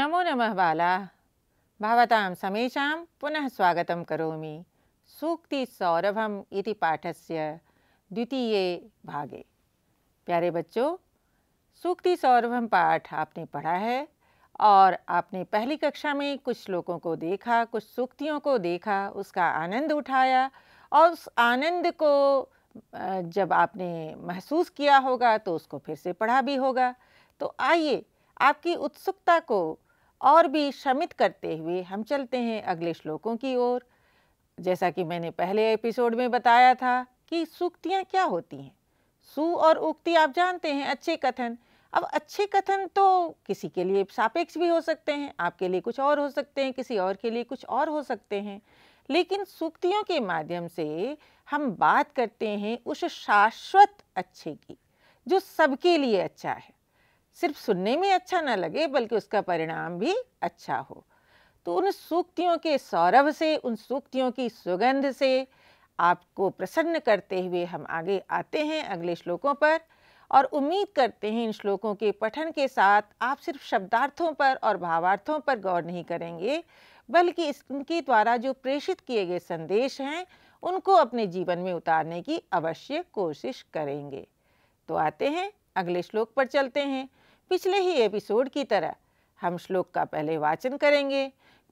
नमो नमः बाला भवतां समेषां पुनः स्वागतं करोमि सौरभम इति पाठस्य द्वितीय भागे प्यारे बच्चों सूक्ति सौरभम पाठ आपने पढ़ा है और आपने पहली कक्षा में कुछ श्लोकों को देखा कुछ सूक्तियों को देखा उसका आनंद उठाया और उस आनंद को जब आपने महसूस किया होगा तो उसको फिर से पढ़ा भी होगा तो आइए आपकी उत्सुकता को और भी श्रमित करते हुए हम चलते हैं अगले श्लोकों की ओर जैसा कि मैंने पहले एपिसोड में बताया था कि सूक्तियाँ क्या होती हैं सु और उक्ति आप जानते हैं अच्छे कथन अब अच्छे कथन तो किसी के लिए सापेक्ष भी हो सकते हैं आपके लिए कुछ और हो सकते हैं किसी और के लिए कुछ और हो सकते हैं लेकिन सूक्तियों के माध्यम से हम बात करते हैं उस शाश्वत अच्छे की जो सबके लिए अच्छा है सिर्फ सुनने में अच्छा ना लगे बल्कि उसका परिणाम भी अच्छा हो तो उन सूक्तियों के सौरभ से उन सूक्तियों की सुगंध से आपको प्रसन्न करते हुए हम आगे आते हैं अगले श्लोकों पर और उम्मीद करते हैं इन श्लोकों के पठन के साथ आप सिर्फ शब्दार्थों पर और भावार्थों पर गौर नहीं करेंगे बल्कि इसके द्वारा जो प्रेषित किए गए संदेश हैं उनको अपने जीवन में उतारने की अवश्य कोशिश करेंगे तो आते हैं अगले श्लोक पर चलते हैं पिछले ही एपिसोड की तरह हम श्लोक का पहले वाचन करेंगे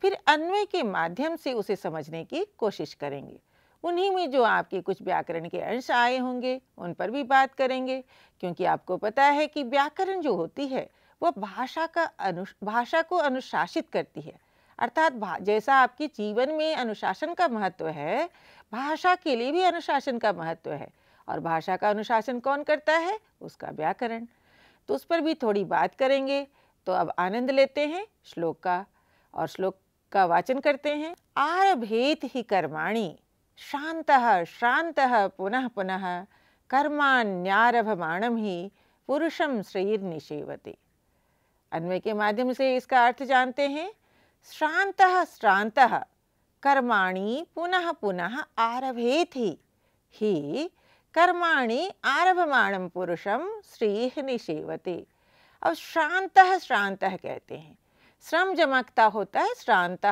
फिर अन्वय के माध्यम से उसे समझने की कोशिश करेंगे उन्हीं में जो आपके कुछ व्याकरण के अंश आए होंगे उन पर भी बात करेंगे क्योंकि आपको पता है कि व्याकरण जो होती है वह भाषा का अनु भाषा को अनुशासित करती है अर्थात जैसा आपके जीवन में अनुशासन का महत्व है भाषा के लिए भी अनुशासन का महत्व है और भाषा का अनुशासन कौन करता है उसका व्याकरण तो उस पर भी थोड़ी बात करेंगे तो अब आनंद लेते हैं श्लोक का और श्लोक का वाचन करते हैं आरभेत ही कर्माणी शांत शांत पुनः पुनः कर्मान्यारभमाणम ही पुरुषम श्रीर निषेवते अन्वय के माध्यम से इसका अर्थ जानते हैं श्रांत श्रांत कर्माणी पुनः पुनः आरभेत ही, ही कर्माणि आरभमाणम पुरुषम श्री निशेवती अब श्रांत श्रांत कहते हैं श्रम जमकता होता है श्रांत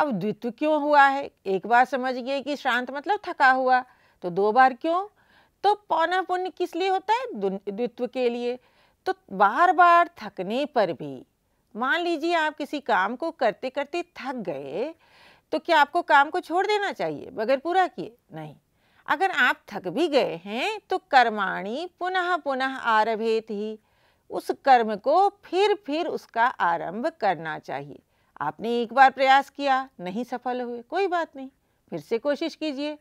अब द्वित्व क्यों हुआ है एक बार समझ गए कि श्रांत मतलब थका हुआ तो दो बार क्यों तो पौना पुण्य किस लिए होता है द्वित्व के लिए तो बार बार थकने पर भी मान लीजिए आप किसी काम को करते करते थक गए तो क्या आपको काम को छोड़ देना चाहिए बगैर पूरा किए नहीं अगर आप थक भी गए हैं तो कर्माणी पुनः पुनः आरभेत ही उस कर्म को फिर फिर उसका आरंभ करना चाहिए आपने एक बार प्रयास किया नहीं सफल हुए कोई बात नहीं फिर से कोशिश कीजिए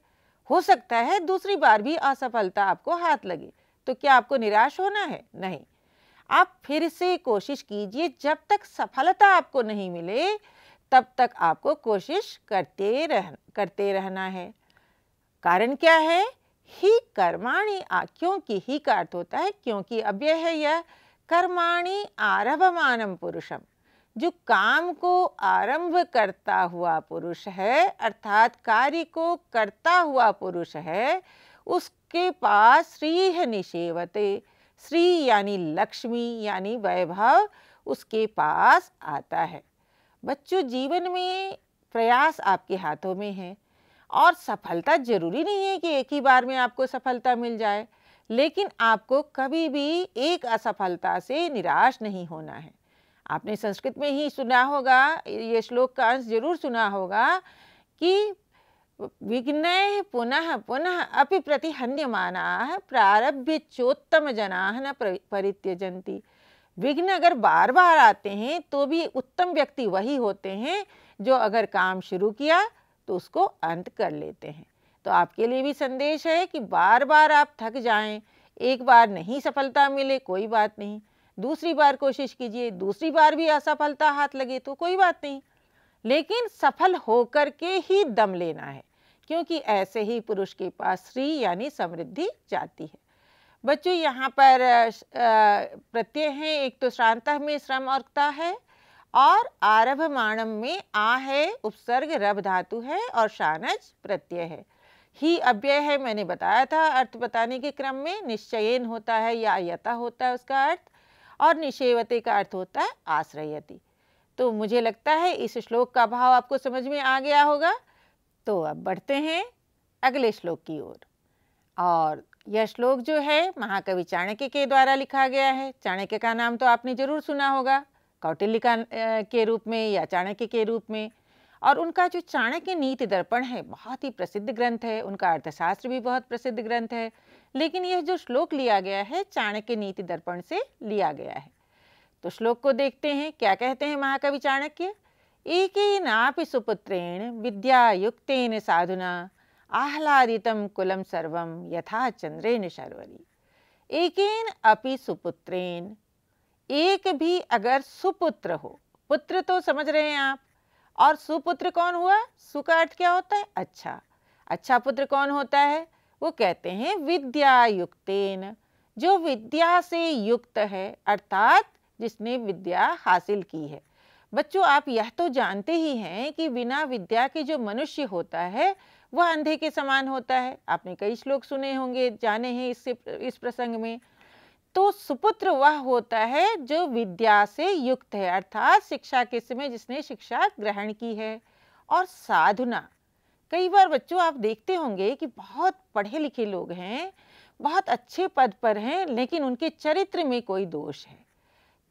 हो सकता है दूसरी बार भी असफलता आपको हाथ लगे तो क्या आपको निराश होना है नहीं आप फिर से कोशिश कीजिए जब तक सफलता आपको नहीं मिले तब तक आपको कोशिश करते रह करते रहना है कारण क्या है ही कर्माणी आ क्योंकि ही का अर्थ होता है क्योंकि अब यह है यह कर्माणी आरभमानम पुरुषम जो काम को आरंभ करता हुआ पुरुष है अर्थात कार्य को करता हुआ पुरुष है उसके पास श्री निषेवते श्री यानी लक्ष्मी यानी वैभव उसके पास आता है बच्चों जीवन में प्रयास आपके हाथों में है और सफलता ज़रूरी नहीं है कि एक ही बार में आपको सफलता मिल जाए लेकिन आपको कभी भी एक असफलता से निराश नहीं होना है आपने संस्कृत में ही सुना होगा ये श्लोक का अंश जरूर सुना होगा कि विघ्न पुनः पुनः अपि प्रतिहन्यमाना प्रारभ्य चोत्तम जना न परित्यजंती विघ्न अगर बार बार आते हैं तो भी उत्तम व्यक्ति वही होते हैं जो अगर काम शुरू किया तो उसको अंत कर लेते हैं तो आपके लिए भी संदेश है कि बार बार आप थक जाएं एक बार नहीं सफलता मिले कोई बात नहीं दूसरी बार कोशिश कीजिए दूसरी बार भी असफलता हाथ लगे तो कोई बात नहीं लेकिन सफल होकर के ही दम लेना है क्योंकि ऐसे ही पुरुष के पास श्री यानी समृद्धि जाती है बच्चों यहाँ पर प्रत्यय हैं एक तो श्रांत में श्रम और है और आरभ माणम में आ है उपसर्ग रभ धातु है और शानज प्रत्यय है ही अव्यय है मैंने बताया था अर्थ बताने के क्रम में निश्चयन होता है या यता होता है उसका अर्थ और निशेवते का अर्थ होता है आश्रयति तो मुझे लगता है इस श्लोक का भाव आपको समझ में आ गया होगा तो अब बढ़ते हैं अगले श्लोक की ओर और यह श्लोक जो है महाकवि चाणक्य के द्वारा लिखा गया है चाणक्य का नाम तो आपने जरूर सुना होगा कौटिल्य के रूप में या चाणक्य के रूप में और उनका जो चाणक्य नीति दर्पण है बहुत ही प्रसिद्ध ग्रंथ है उनका अर्थशास्त्र भी बहुत प्रसिद्ध ग्रंथ है लेकिन यह जो श्लोक लिया गया है चाणक्य नीति दर्पण से लिया गया है तो श्लोक को देखते हैं क्या कहते हैं महाकवि चाणक्य एक नापि सुपुत्रेण विद्यायुक्तेन साधुना आह्लादितम कुलम सर्वम यथा चंद्रेन शर्वरी एक अपि सुपुत्रेण एक भी अगर सुपुत्र हो पुत्र तो समझ रहे हैं आप और सुपुत्र कौन हुआ सु का अर्थ क्या होता है अच्छा अच्छा पुत्र कौन होता है वो कहते हैं विद्या युक्तेन जो विद्या से युक्त है अर्थात जिसने विद्या हासिल की है बच्चों आप यह तो जानते ही हैं कि बिना विद्या के जो मनुष्य होता है वह अंधे के समान होता है आपने कई श्लोक सुने होंगे जाने हैं इससे इस प्रसंग में तो सुपुत्र वह होता है जो विद्या से युक्त है अर्थात शिक्षा के समय जिसने शिक्षा ग्रहण की है और साधुना कई बार बच्चों आप देखते होंगे कि बहुत पढ़े लिखे लोग हैं बहुत अच्छे पद पर हैं लेकिन उनके चरित्र में कोई दोष है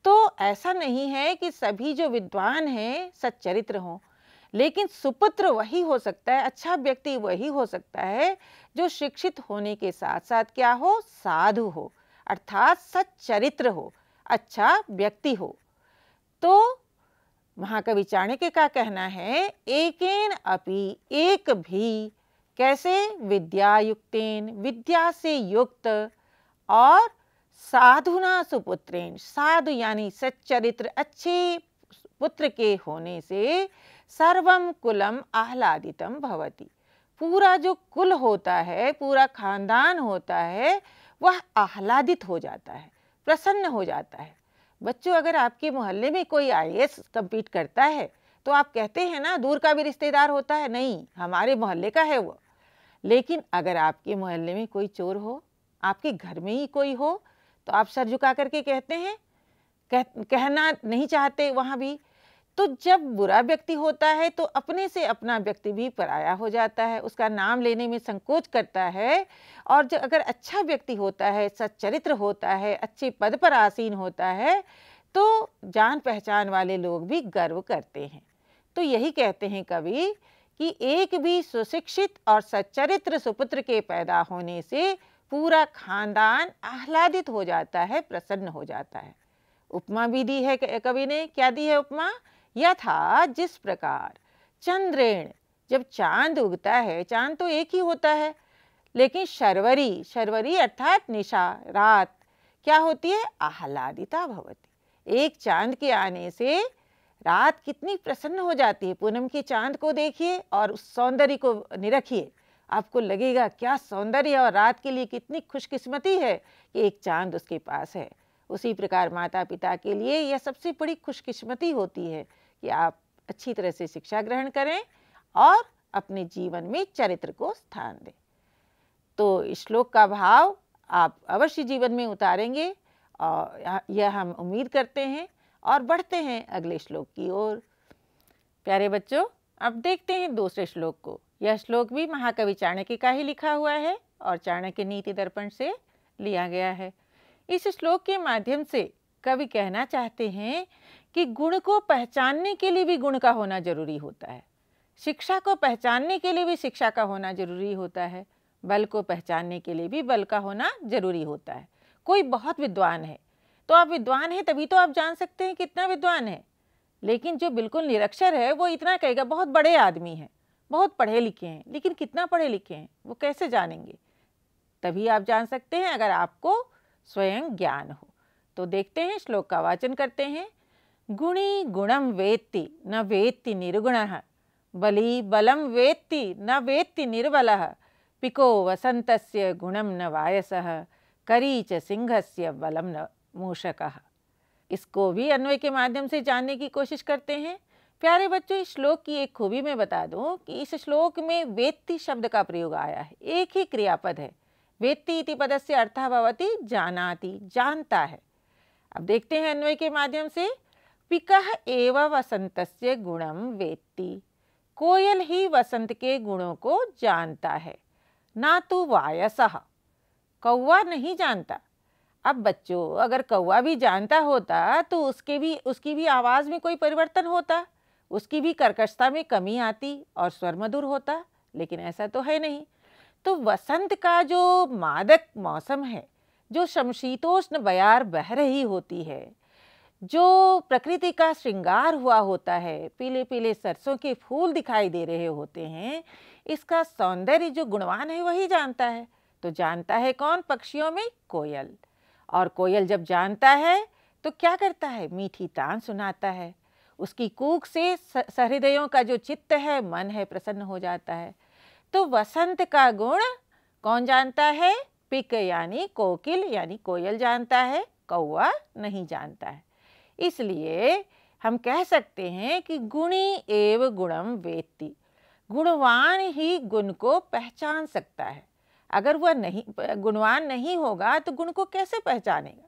तो ऐसा नहीं है कि सभी जो विद्वान हैं सच्चरित्र हों लेकिन सुपुत्र वही हो सकता है अच्छा व्यक्ति वही हो सकता है जो शिक्षित होने के साथ साथ क्या हो साधु हो अर्थात सच्चरित्र हो अच्छा व्यक्ति हो तो महाकवि चाणक्य का कहना है एकेन अपि एक भी कैसे विद्यायुक्तेन विद्या से युक्त और साधुना सुपुत्रेण साधु यानी सच्चरित्र अच्छे पुत्र के होने से सर्वम कुलम आह्लादितम भवति पूरा जो कुल होता है पूरा खानदान होता है वह आह्लादित हो जाता है प्रसन्न हो जाता है बच्चों अगर आपके मोहल्ले में कोई आई कंपीट करता है तो आप कहते हैं ना दूर का भी रिश्तेदार होता है नहीं हमारे मोहल्ले का है वो लेकिन अगर आपके मोहल्ले में कोई चोर हो आपके घर में ही कोई हो तो आप सर झुका करके कहते हैं कह, कहना नहीं चाहते वहाँ भी तो जब बुरा व्यक्ति होता है तो अपने से अपना व्यक्ति भी पराया हो जाता है उसका नाम लेने में संकोच करता है और जो अगर अच्छा व्यक्ति होता है सच्चरित्र होता है अच्छे पद पर आसीन होता है तो जान पहचान वाले लोग भी गर्व करते हैं तो यही कहते हैं कवि कि एक भी सुशिक्षित और सच्चरित्र सुपुत्र के पैदा होने से पूरा खानदान आह्लादित हो जाता है प्रसन्न हो जाता है उपमा भी दी है कवि ने क्या दी है उपमा यथा जिस प्रकार चंद्रेण जब चांद उगता है चांद तो एक ही होता है लेकिन शर्वरी शर्वरी अर्थात निशा रात क्या होती है आह्लादिता भवती एक चांद के आने से रात कितनी प्रसन्न हो जाती है पूनम के चांद को देखिए और उस सौंदर्य को निरखिए आपको लगेगा क्या सौंदर्य और रात के लिए कितनी खुशकिस्मती है कि एक चांद उसके पास है उसी प्रकार माता पिता के लिए यह सबसे बड़ी खुशकिस्मती होती है कि आप अच्छी तरह से शिक्षा ग्रहण करें और अपने जीवन में चरित्र को स्थान दें तो श्लोक का भाव आप अवश्य जीवन में उतारेंगे और यह हम उम्मीद करते हैं और बढ़ते हैं अगले श्लोक की ओर प्यारे बच्चों अब देखते हैं दूसरे श्लोक को यह श्लोक भी महाकवि चाणक्य का ही लिखा हुआ है और चाणक्य नीति दर्पण से लिया गया है इस श्लोक के माध्यम से कवि कहना चाहते हैं कि गुण को पहचानने के लिए भी गुण का होना जरूरी होता है शिक्षा को पहचानने के लिए भी शिक्षा का होना जरूरी होता है बल को पहचानने के लिए भी बल का होना जरूरी होता है कोई बहुत विद्वान है तो आप विद्वान हैं तभी तो आप जान सकते हैं कितना विद्वान है लेकिन जो बिल्कुल निरक्षर है वो इतना कहेगा बहुत बड़े आदमी हैं बहुत पढ़े लिखे हैं लेकिन कितना पढ़े लिखे हैं वो कैसे जानेंगे तभी आप जान सकते हैं अगर आपको स्वयं ज्ञान हो तो देखते हैं श्लोक का वाचन करते हैं गुणी गुणम वेत्ति न वेत्ति निर्गुण बली बलम वेत्ति न वेत्ति निर्बल पिको वसंत गुणम न वायस करी च सिंह से बलम न मूषक इसको भी अन्वय के माध्यम से जानने की कोशिश करते हैं प्यारे बच्चों इस श्लोक की एक खूबी मैं बता दूं कि इस श्लोक में वेत्ति शब्द का प्रयोग आया है एक ही क्रियापद है वेत्ति इति पद से अर्थ भवती जानाति जानता है अब देखते हैं अन्वय के माध्यम से पिकह एव वसंत से गुणम वेत्ति कोयल ही वसंत के गुणों को जानता है ना तो वायस कौवा नहीं जानता अब बच्चों अगर कौवा भी जानता होता तो उसके भी उसकी भी आवाज़ में कोई परिवर्तन होता उसकी भी कर्कशता में कमी आती और स्वर मधुर होता लेकिन ऐसा तो है नहीं तो वसंत का जो मादक मौसम है जो शमशीतोष्ण बयार बह रही होती है जो प्रकृति का श्रृंगार हुआ होता है पीले पीले सरसों के फूल दिखाई दे रहे होते हैं इसका सौंदर्य जो गुणवान है वही जानता है तो जानता है कौन पक्षियों में कोयल और कोयल जब जानता है तो क्या करता है मीठी तान सुनाता है उसकी कूक से सहृदयों का जो चित्त है मन है प्रसन्न हो जाता है तो वसंत का गुण कौन जानता है पिक यानी कोकिल यानी कोयल जानता है कौआ नहीं जानता है इसलिए हम कह सकते हैं कि गुणी एव गुणम वेत्ती गुणवान ही गुण को पहचान सकता है अगर वह नहीं गुणवान नहीं होगा तो गुण को कैसे पहचानेगा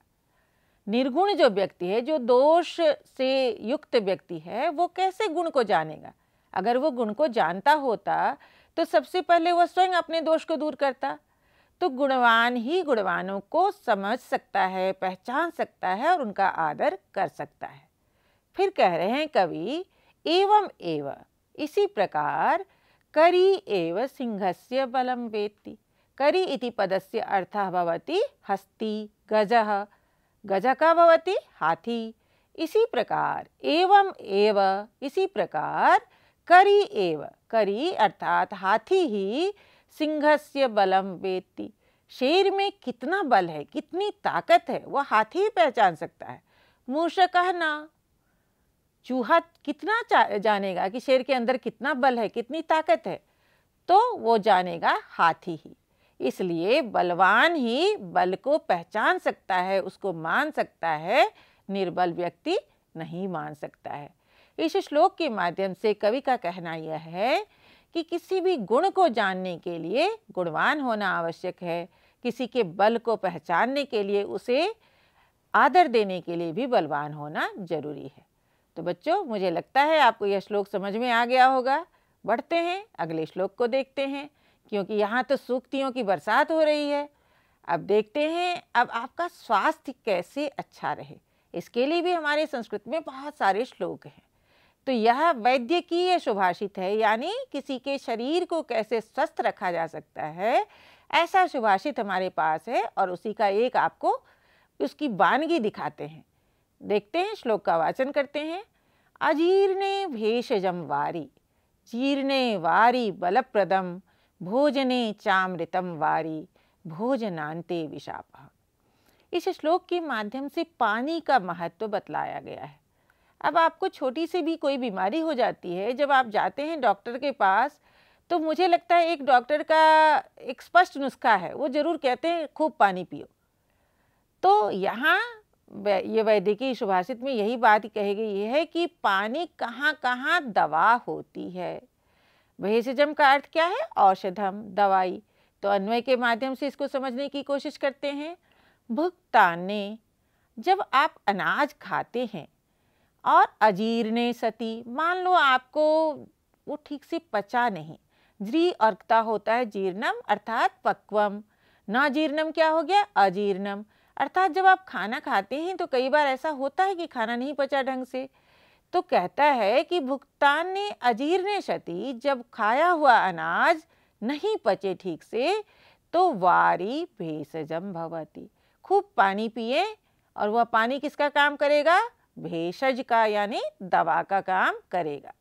निर्गुण जो व्यक्ति है जो दोष से युक्त व्यक्ति है वो कैसे गुण को जानेगा अगर वो गुण को जानता होता तो सबसे पहले वह स्वयं अपने दोष को दूर करता तो गुणवान ही गुणवानों को समझ सकता है पहचान सकता है और उनका आदर कर सकता है फिर कह रहे हैं कवि एवं एव इसी प्रकार करी एव सिंहस्य बलम वेत्ति करी इति पदस्य अर्थ बवती हस्ती गज गज का बवती हाथी इसी प्रकार एवं एव इसी प्रकार करी एव करी अर्थात हाथी ही सिंहस्य बलम वेती शेर में कितना बल है कितनी ताकत है वह हाथी ही पहचान सकता है मूर्ख कहना चूहा कितना जानेगा कि शेर के अंदर कितना बल है कितनी ताकत है तो वो जानेगा हाथी ही इसलिए बलवान ही बल को पहचान सकता है उसको मान सकता है निर्बल व्यक्ति नहीं मान सकता है इस श्लोक के माध्यम से कवि का कहना यह है कि किसी भी गुण को जानने के लिए गुणवान होना आवश्यक है किसी के बल को पहचानने के लिए उसे आदर देने के लिए भी बलवान होना जरूरी है तो बच्चों मुझे लगता है आपको यह श्लोक समझ में आ गया होगा बढ़ते हैं अगले श्लोक को देखते हैं क्योंकि यहाँ तो सूक्तियों की बरसात हो रही है अब देखते हैं अब आपका स्वास्थ्य कैसे अच्छा रहे इसके लिए भी हमारे संस्कृत में बहुत सारे श्लोक हैं तो यह वैद्यकीय सुभाषित है यानी किसी के शरीर को कैसे स्वस्थ रखा जा सकता है ऐसा सुभाषित हमारे पास है और उसी का एक आपको उसकी बानगी दिखाते हैं देखते हैं श्लोक का वाचन करते हैं अजीर्णे भेषजम वारी जीर्णे वारी बलप्रदम भोजने चामृतम वारी भोजनांते विशापा इस श्लोक के माध्यम से पानी का महत्व बतलाया गया है अब आपको छोटी सी भी कोई बीमारी हो जाती है जब आप जाते हैं डॉक्टर के पास तो मुझे लगता है एक डॉक्टर का एक स्पष्ट नुस्खा है वो ज़रूर कहते हैं खूब पानी पियो तो यहाँ ये वैदिकी सुभाषित में यही बात कही गई है कि पानी कहाँ कहाँ दवा होती है भेषजम का अर्थ क्या है औषधम दवाई तो अन्वय के माध्यम से इसको समझने की कोशिश करते हैं भुगताने जब आप अनाज खाते हैं और अजीर्ण सती मान लो आपको वो ठीक से पचा नहीं ज्री अर्कता होता है जीर्णम अर्थात पक्वम ना जीर्णम क्या हो गया अजीर्णम अर्थात जब आप खाना खाते हैं तो कई बार ऐसा होता है कि खाना नहीं पचा ढंग से तो कहता है कि भुगतान ने अजीर्ण क्षति जब खाया हुआ अनाज नहीं पचे ठीक से तो वारी भेषजम भवती खूब पानी पिए और वह पानी किसका काम करेगा भेषज का यानी दवा का काम करेगा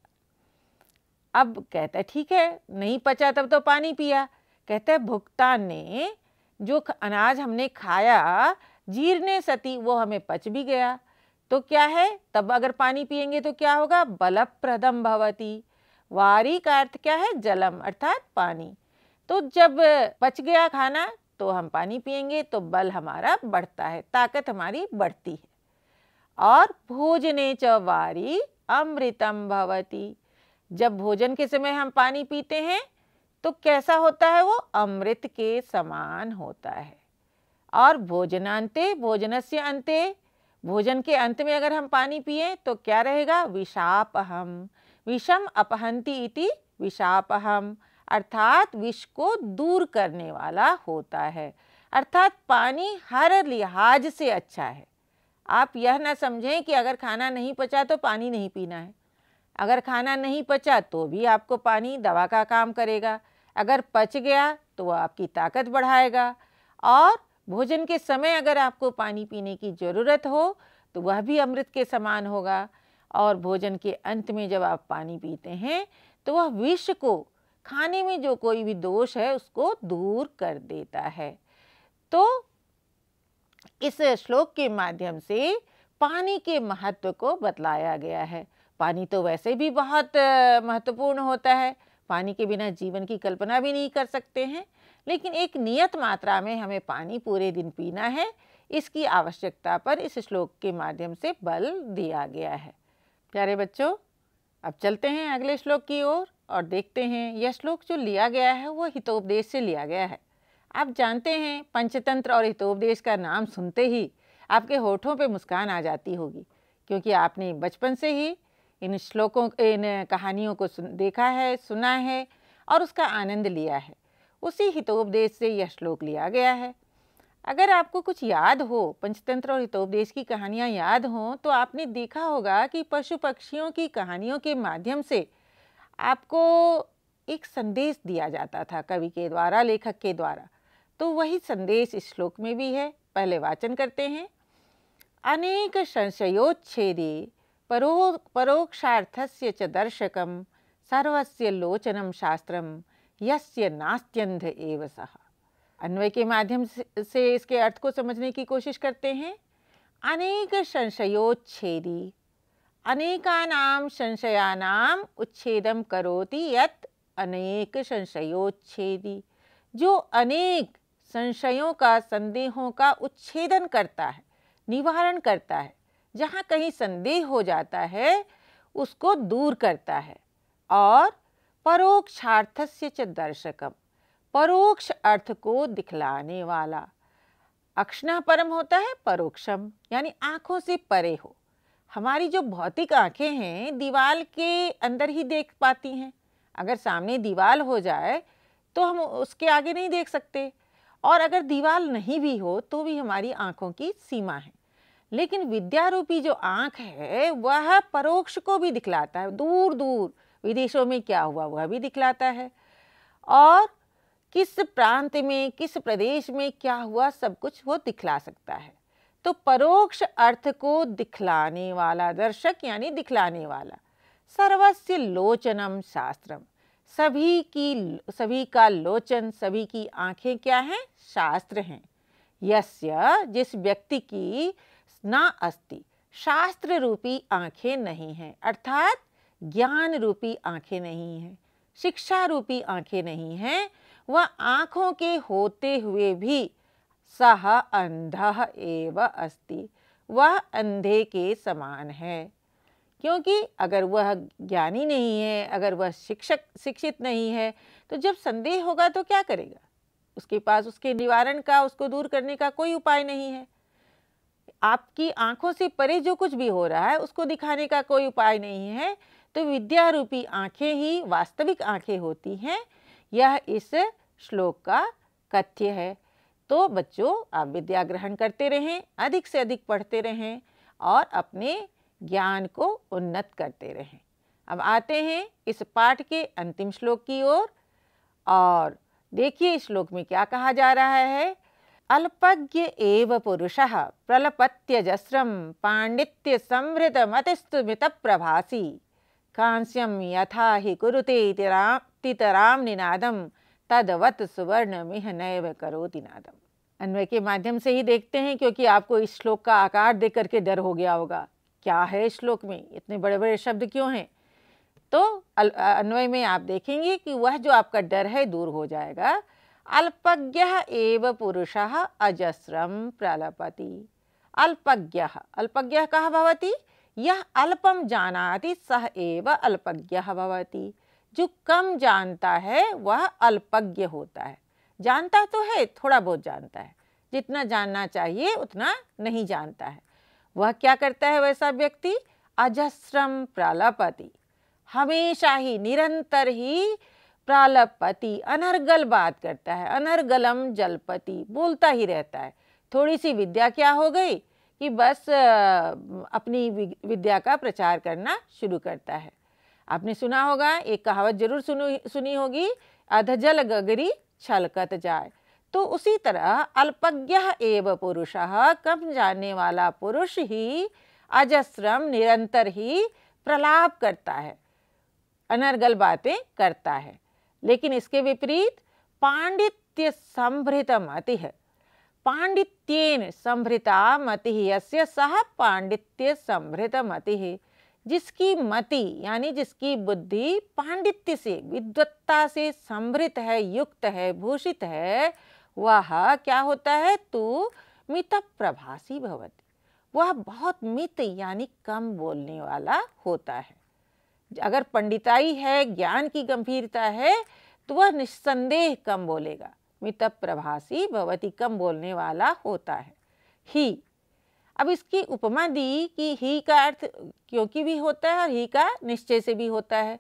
अब कहता है ठीक है नहीं पचा तब तो पानी पिया कहते है भुगतान ने जो अनाज हमने खाया जीरने सती वो हमें पच भी गया तो क्या है तब अगर पानी पियेंगे तो क्या होगा बलप्रदम भवती वारी का अर्थ क्या है जलम अर्थात पानी तो जब पच गया खाना तो हम पानी पियेंगे तो बल हमारा बढ़ता है ताकत हमारी बढ़ती है और भोजने च वारी अमृतम भवती जब भोजन के समय हम पानी पीते हैं तो कैसा होता है वो अमृत के समान होता है और भोजनांते भोजनस्य अंते भोजन के अंत में अगर हम पानी पिए तो क्या रहेगा विषापहम विषम अपहंती इति विषापहम अर्थात विष को दूर करने वाला होता है अर्थात पानी हर लिहाज से अच्छा है आप यह ना समझें कि अगर खाना नहीं पचा तो पानी नहीं पीना है अगर खाना नहीं पचा तो भी आपको पानी दवा का काम करेगा अगर पच गया तो वह आपकी ताकत बढ़ाएगा और भोजन के समय अगर आपको पानी पीने की ज़रूरत हो तो वह भी अमृत के समान होगा और भोजन के अंत में जब आप पानी पीते हैं तो वह विष को खाने में जो कोई भी दोष है उसको दूर कर देता है तो इस श्लोक के माध्यम से पानी के महत्व को बतलाया गया है पानी तो वैसे भी बहुत महत्वपूर्ण होता है पानी के बिना जीवन की कल्पना भी नहीं कर सकते हैं लेकिन एक नियत मात्रा में हमें पानी पूरे दिन पीना है इसकी आवश्यकता पर इस श्लोक के माध्यम से बल दिया गया है प्यारे बच्चों अब चलते हैं अगले श्लोक की ओर और, और देखते हैं यह श्लोक जो लिया गया है वह हितोपदेश से लिया गया है आप जानते हैं पंचतंत्र और हितोपदेश का नाम सुनते ही आपके होठों पे मुस्कान आ जाती होगी क्योंकि आपने बचपन से ही इन श्लोकों इन कहानियों को सुन देखा है सुना है और उसका आनंद लिया है उसी हितोपदेश से यह श्लोक लिया गया है अगर आपको कुछ याद हो पंचतंत्र और हितोपदेश की कहानियाँ याद हों तो आपने देखा होगा कि पशु पक्षियों की कहानियों के माध्यम से आपको एक संदेश दिया जाता था कवि के द्वारा लेखक के द्वारा तो वही संदेश इस श्लोक में भी है पहले वाचन करते हैं अनेक संशयोच्छेदे परो परोक्षार्थ च दर्शक सर्वस्य लोचनम शास्त्रम यस्य नास्त्यंध एव सह अन्वय के माध्यम से इसके अर्थ को समझने की कोशिश करते हैं अनेक संशयोच्छेदी अनेकानाम संशयानाम उच्छेदम करोति यत अनेक संशयोच्छेदी जो अनेक संशयों का संदेहों का उच्छेदन करता है निवारण करता है जहाँ कहीं संदेह हो जाता है उसको दूर करता है और परोक्षार्थस्य च दर्शकम परोक्ष अर्थ को दिखलाने वाला अक्षणा परम होता है परोक्षम यानी आँखों से परे हो हमारी जो भौतिक आँखें हैं दीवाल के अंदर ही देख पाती हैं अगर सामने दीवाल हो जाए तो हम उसके आगे नहीं देख सकते और अगर दीवाल नहीं भी हो तो भी हमारी आँखों की सीमा है लेकिन विद्यारूपी जो आँख है वह परोक्ष को भी दिखलाता है दूर दूर विदेशों में क्या हुआ वह भी दिखलाता है और किस प्रांत में किस प्रदेश में क्या हुआ सब कुछ वो दिखला सकता है तो परोक्ष अर्थ को दिखलाने वाला दर्शक यानी दिखलाने वाला सर्वस्व लोचनम शास्त्रम सभी की सभी का लोचन सभी की आंखें क्या हैं शास्त्र हैं यस्य जिस व्यक्ति की ना अस्ति शास्त्र रूपी आंखें नहीं हैं अर्थात ज्ञान रूपी आंखें नहीं हैं शिक्षा रूपी आंखें नहीं हैं वह आँखों के होते हुए भी सह अंध एव अस्ति वह अंधे के समान है क्योंकि अगर वह ज्ञानी नहीं है अगर वह शिक्षक शिक्षित नहीं है तो जब संदेह होगा तो क्या करेगा उसके पास उसके निवारण का उसको दूर करने का कोई उपाय नहीं है आपकी आंखों से परे जो कुछ भी हो रहा है उसको दिखाने का कोई उपाय नहीं है तो विद्या रूपी आँखें ही वास्तविक आँखें होती हैं यह इस श्लोक का कथ्य है तो बच्चों आप विद्या ग्रहण करते रहें अधिक से अधिक पढ़ते रहें और अपने ज्ञान को उन्नत करते रहें अब आते हैं इस पाठ के अंतिम श्लोक की ओर और, और देखिए इस श्लोक में क्या कहा जा रहा है अल्पज्ञ एव पुरुष प्रलपत्यजस्रम पांडित्य संवृत मित प्रभासी कांस्यम यथा ही कुरुते तितराम निनादम तदवत सुवर्ण मिह नैव करो तिनादम अन्वय के माध्यम से ही देखते हैं क्योंकि आपको इस श्लोक का आकार देख करके डर हो गया होगा क्या है श्लोक में इतने बड़े बड़े शब्द क्यों हैं तो अन्वय में आप देखेंगे कि वह जो आपका डर है दूर हो जाएगा अल्पज्ञ एव पुरुष अजस्रम प्रलपति अल्पज्ञ अल्पज्ञ कः भवती यह अल्पम जानाति सह एव अल्पज्ञ भवती जो कम जानता है वह अल्पज्ञ होता है जानता तो है थोड़ा बहुत जानता है जितना जानना चाहिए उतना नहीं जानता है वह क्या करता है वैसा व्यक्ति अजस्रम प्रालपति हमेशा ही निरंतर ही प्रालपति अनर्गल बात करता है अनर्गलम जलपति बोलता ही रहता है थोड़ी सी विद्या क्या हो गई कि बस अपनी विद्या का प्रचार करना शुरू करता है आपने सुना होगा एक कहावत जरूर सुनी होगी अधजल गगरी छलकत जाए तो उसी तरह अल्पज्ञ एव पुरुष कम जाने वाला पुरुष ही अजस्रम निरंतर ही प्रलाप करता है अनर्गल बातें करता है लेकिन इसके विपरीत पांडित्य संभृत मति है पांडित्येन संभृता मति यस्य सह पांडित्य संभृत मति जिसकी मति यानी जिसकी बुद्धि पांडित्य से विद्वत्ता से संभृत है युक्त है भूषित है वह क्या होता है तो मित प्रभासी भवती वह बहुत मित यानी कम बोलने वाला होता है अगर पंडिताई है ज्ञान की गंभीरता है तो वह निस्संदेह कम बोलेगा मित प्रभासी भवती कम बोलने वाला होता है ही अब इसकी उपमा दी कि ही का अर्थ क्योंकि भी होता है और ही का निश्चय से भी होता है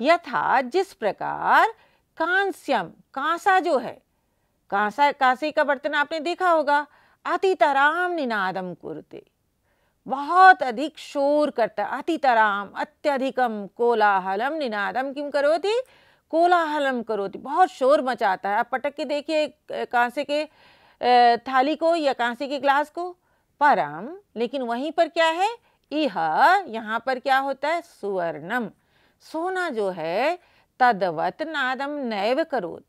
यथा जिस प्रकार कांस्यम कांसा जो है कांसा कांसे का बर्तन आपने देखा होगा अतितराम निनादम कुरते बहुत अधिक शोर करता अतितराम अत्यधिकम कोलाहलम निनादम किम थी कोलाहलम करोती बहुत शोर मचाता है आप पटक के देखिए कांसे के थाली को या कांसे के ग्लास को परम लेकिन वहीं पर क्या है इह यहाँ पर क्या होता है सुवर्णम सोना जो है तदवत नादम नैव करोत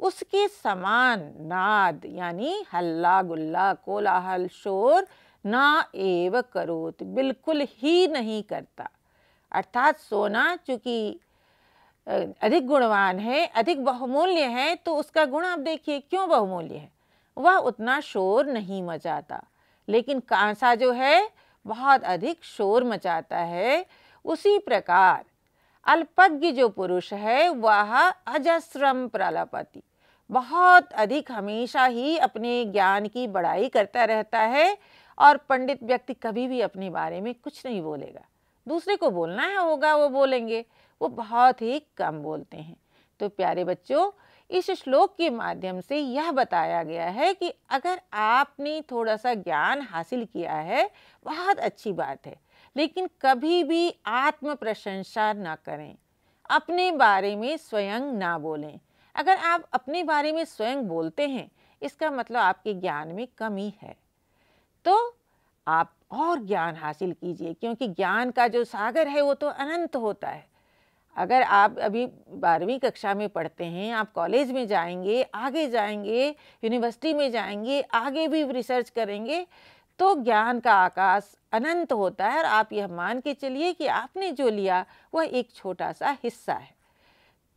उसके समान नाद यानी हल्ला गुल्ला कोलाहल शोर ना एव करोत बिल्कुल ही नहीं करता अर्थात सोना चूँकि अधिक गुणवान है अधिक बहुमूल्य है तो उसका गुण आप देखिए क्यों बहुमूल्य है वह उतना शोर नहीं मचाता लेकिन कांसा जो है बहुत अधिक शोर मचाता है उसी प्रकार अल्पज्ञ जो पुरुष है वह अजस्रम प्रलापति बहुत अधिक हमेशा ही अपने ज्ञान की बढ़ाई करता रहता है और पंडित व्यक्ति कभी भी अपने बारे में कुछ नहीं बोलेगा दूसरे को बोलना है होगा वो बोलेंगे वो बहुत ही कम बोलते हैं तो प्यारे बच्चों इस श्लोक के माध्यम से यह बताया गया है कि अगर आपने थोड़ा सा ज्ञान हासिल किया है बहुत अच्छी बात है लेकिन कभी भी आत्म प्रशंसा ना करें अपने बारे में स्वयं ना बोलें अगर आप अपने बारे में स्वयं बोलते हैं इसका मतलब आपके ज्ञान में कमी है तो आप और ज्ञान हासिल कीजिए क्योंकि ज्ञान का जो सागर है वो तो अनंत होता है अगर आप अभी बारहवीं कक्षा में पढ़ते हैं आप कॉलेज में जाएंगे आगे जाएंगे यूनिवर्सिटी में जाएंगे आगे भी रिसर्च करेंगे तो ज्ञान का आकाश अनंत होता है और आप यह मान के चलिए कि आपने जो लिया वह एक छोटा सा हिस्सा है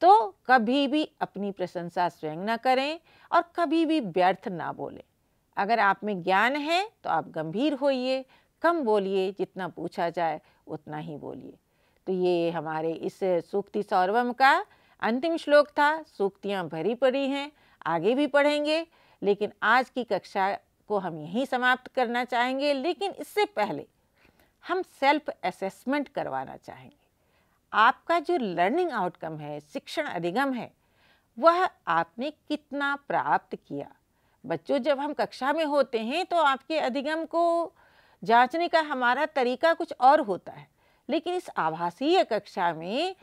तो कभी भी अपनी प्रशंसा स्वयं ना करें और कभी भी व्यर्थ ना बोलें अगर आप में ज्ञान है तो आप गंभीर होइए कम बोलिए जितना पूछा जाए उतना ही बोलिए तो ये हमारे इस सूक्ति सौरवम का अंतिम श्लोक था सूक्तियाँ भरी पड़ी हैं आगे भी पढ़ेंगे लेकिन आज की कक्षा को हम यहीं समाप्त करना चाहेंगे लेकिन इससे पहले हम सेल्फ असेसमेंट करवाना चाहेंगे आपका जो लर्निंग आउटकम है शिक्षण अधिगम है वह आपने कितना प्राप्त किया बच्चों जब हम कक्षा में होते हैं तो आपके अधिगम को जांचने का हमारा तरीका कुछ और होता है लेकिन इस आभासीय कक्षा में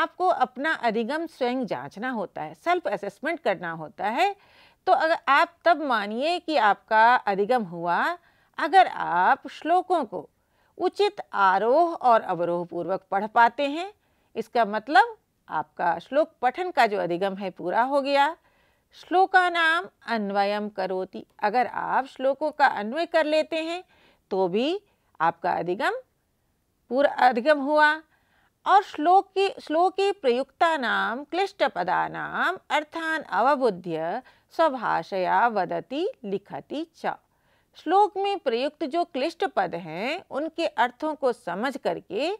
आपको अपना अधिगम स्वयं जांचना होता है सेल्फ असेसमेंट करना होता है तो अगर आप तब मानिए कि आपका अधिगम हुआ अगर आप श्लोकों को उचित आरोह और अवरोह पूर्वक पढ़ पाते हैं इसका मतलब आपका श्लोक पठन का जो अधिगम है पूरा हो गया श्लोका नाम अन्वयम करोति अगर आप श्लोकों का अन्वय कर लेते हैं तो भी आपका अधिगम पूरा अधिगम हुआ और श्लोक की श्लोकी प्रयुक्ता नाम क्लिष्ट पदा नाम अर्थान अवबुद्ध्य स्वभाषया वदती लिखती च श्लोक में प्रयुक्त जो क्लिष्ट पद हैं उनके अर्थों को समझ करके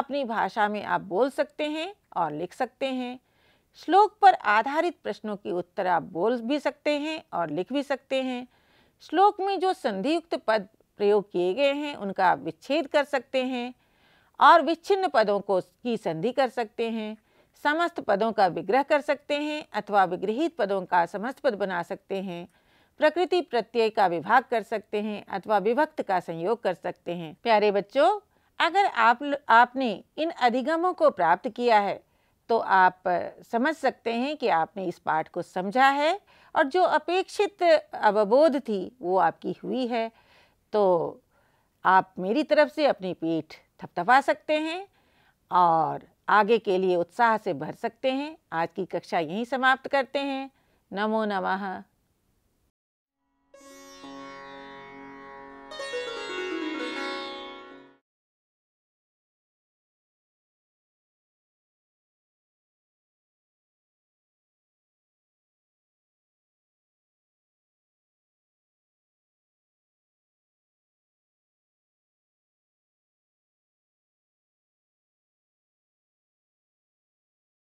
अपनी भाषा में आप बोल सकते हैं और लिख सकते हैं श्लोक पर आधारित प्रश्नों की उत्तर आप बोल भी सकते हैं और लिख भी सकते हैं श्लोक में जो संधियुक्त पद प्रयोग किए गए हैं उनका आप विच्छेद कर सकते हैं और विच्छिन्न पदों को की संधि कर सकते हैं समस्त पदों का विग्रह कर सकते हैं अथवा विग्रहित पदों का समस्त पद बना सकते हैं प्रकृति प्रत्यय का विभाग कर सकते हैं अथवा विभक्त का संयोग कर सकते हैं प्यारे बच्चों अगर आप आपने इन अधिगमों को प्राप्त किया है तो आप समझ सकते हैं कि आपने इस पाठ को समझा है और जो अपेक्षित अवबोध थी वो आपकी हुई है तो आप मेरी तरफ से अपनी पीठ थपथपा सकते हैं और आगे के लिए उत्साह से भर सकते हैं आज की कक्षा यहीं समाप्त करते हैं नमो नमः